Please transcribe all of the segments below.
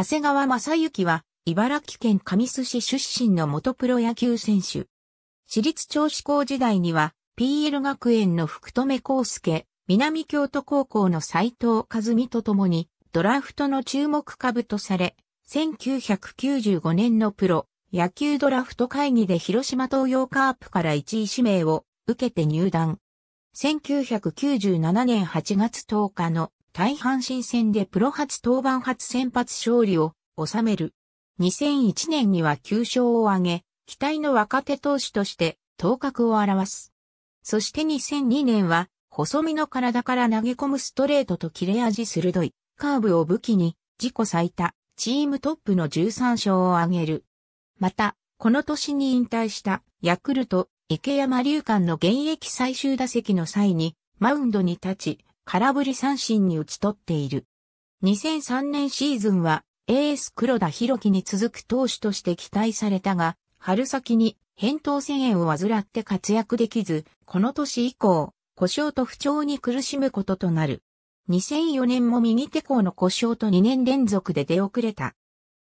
長谷川正幸は、茨城県神栖市出身の元プロ野球選手。私立調子校時代には、PL 学園の福留孝介、南京都高校の斎藤和美と共に、ドラフトの注目株とされ、1995年のプロ野球ドラフト会議で広島東洋カープから1位指名を受けて入団。1997年8月10日の大阪新戦でプロ初登板初先発勝利を収める。2001年には9勝を挙げ、期待の若手投手として頭角を表す。そして2002年は、細身の体から投げ込むストレートと切れ味鋭いカーブを武器に、自己最多、チームトップの13勝を挙げる。また、この年に引退したヤクルト、池山隆館の現役最終打席の際に、マウンドに立ち、空振り三振に打ち取っている。2003年シーズンは、エース黒田博樹に続く投手として期待されたが、春先に返答宣言を患って活躍できず、この年以降、故障と不調に苦しむこととなる。2004年も右手甲の故障と2年連続で出遅れた。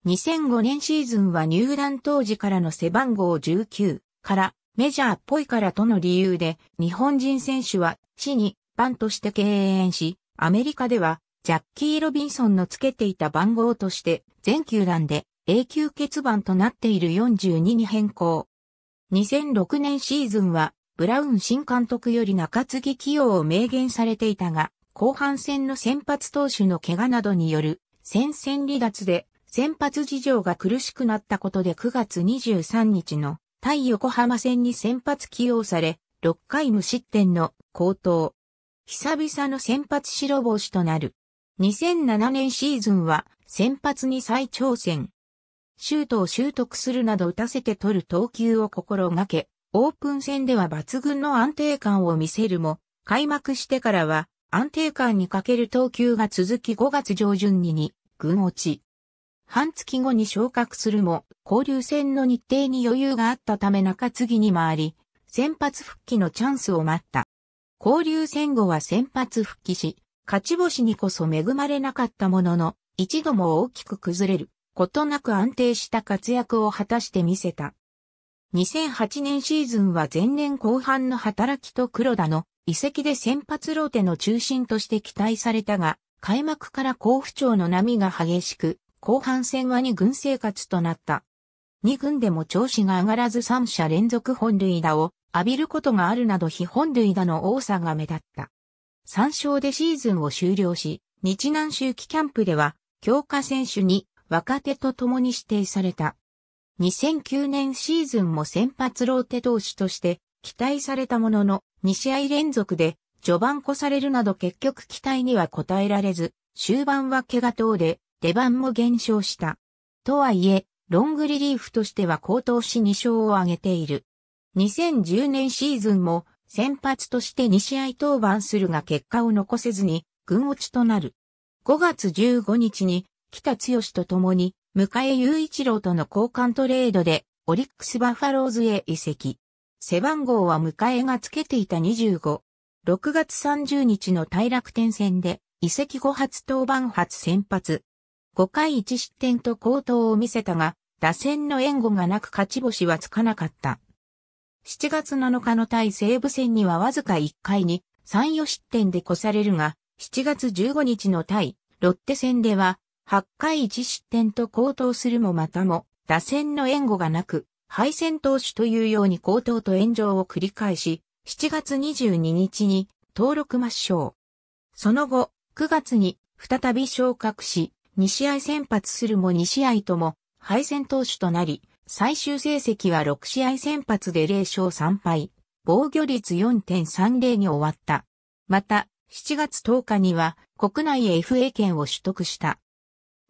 2005年シーズンは入団当時からの背番号19からメジャーっぽいからとの理由で日本人選手は地に版として敬遠し、アメリカではジャッキー・ロビンソンのつけていた番号として全球団で永久欠番となっている42に変更。2006年シーズンはブラウン新監督より中継ぎ起用を明言されていたが、後半戦の先発投手の怪我などによる戦線離脱で先発事情が苦しくなったことで9月23日の対横浜戦に先発起用され、6回無失点の高騰。久々の先発白星となる。2007年シーズンは先発に再挑戦。シュートを習得するなど打たせて取る投球を心がけ、オープン戦では抜群の安定感を見せるも、開幕してからは安定感に欠ける投球が続き5月上旬にに、軍落ち。半月後に昇格するも、交流戦の日程に余裕があったため中継ぎに回り、先発復帰のチャンスを待った。交流戦後は先発復帰し、勝ち星にこそ恵まれなかったものの、一度も大きく崩れることなく安定した活躍を果たしてみせた。2008年シーズンは前年後半の働きと黒田の遺跡で先発ローテの中心として期待されたが、開幕から甲府調の波が激しく、後半戦は2軍生活となった。2軍でも調子が上がらず3者連続本塁打を浴びることがあるなど非本塁打の多さが目立った。3照でシーズンを終了し、日南周期キャンプでは、強化選手に若手と共に指定された。2009年シーズンも先発ローテ投手として期待されたものの、2試合連続で序盤越されるなど結局期待には応えられず、終盤は怪我等で出番も減少した。とはいえ、ロングリリーフとしては高騰し2勝を挙げている。2010年シーズンも先発として2試合登板するが結果を残せずに群落ちとなる。5月15日に北剛と共に迎え雄一郎との交換トレードでオリックスバファローズへ移籍。背番号は迎えがつけていた25。6月30日の大楽天戦で移籍後初登板初先発。5回1失点と高投を見せたが、打線の援護がなく勝ち星はつかなかった。7月7日の対西武戦にはわずか1回に3、4失点で越されるが、7月15日の対ロッテ戦では8回1失点と高騰するもまたも打線の援護がなく、敗戦投手というように高騰と炎上を繰り返し、7月22日に登録抹消。その後、9月に再び昇格し、2試合先発するも2試合とも敗戦投手となり、最終成績は6試合先発で0勝3敗、防御率4.30に終わった。また、7月10日には国内 FA 権を取得した。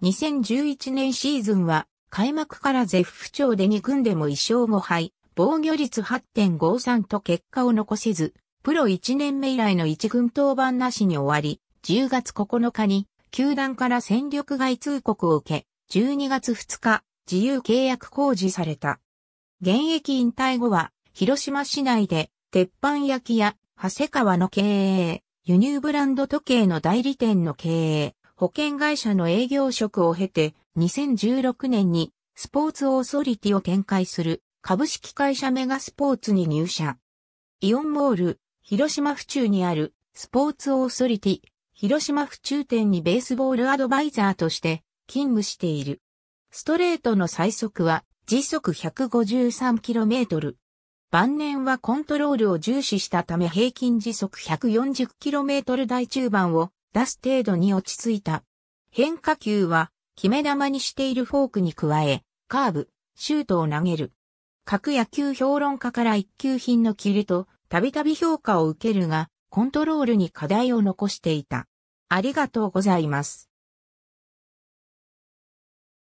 2011年シーズンは開幕から絶不調で2軍でも1勝5敗、防御率8.53と結果を残せず、プロ1年目以来の1軍登板なしに終わり、10月9日に球団から戦力外通告を受け、12月2日、自由契約工事された。現役引退後は、広島市内で、鉄板焼きや、長谷川の経営、輸入ブランド時計の代理店の経営、保険会社の営業職を経て、2016年に、スポーツオーソリティを展開する、株式会社メガスポーツに入社。イオンモール、広島府中にある、スポーツオーソリティ、広島府中店にベースボールアドバイザーとして、勤務している。ストレートの最速は時速 153km。晩年はコントロールを重視したため平均時速 140km 台中盤を出す程度に落ち着いた。変化球は決め球にしているフォークに加え、カーブ、シュートを投げる。各野球評論家から一級品のキリと、たびたび評価を受けるが、コントロールに課題を残していた。ありがとうございます。